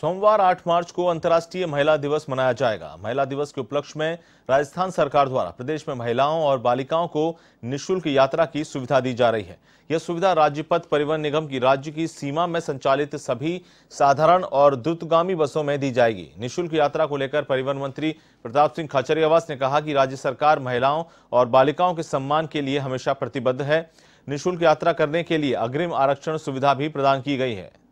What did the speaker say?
सोमवार 8 मार्च को अंतर्राष्ट्रीय महिला दिवस मनाया जाएगा महिला दिवस के उपलक्ष्य में राजस्थान सरकार द्वारा प्रदेश में महिलाओं और बालिकाओं को निशुल्क यात्रा की सुविधा दी जा रही है यह सुविधा राज्य पथ परिवहन निगम की राज्य की सीमा में संचालित सभी साधारण और द्रुतगामी बसों में दी जाएगी निःशुल्क यात्रा को लेकर परिवहन मंत्री प्रताप सिंह खाचरियावास ने कहा कि राज्य सरकार महिलाओं और बालिकाओं के सम्मान के लिए हमेशा प्रतिबद्ध है निःशुल्क यात्रा करने के लिए अग्रिम आरक्षण सुविधा भी प्रदान की गई है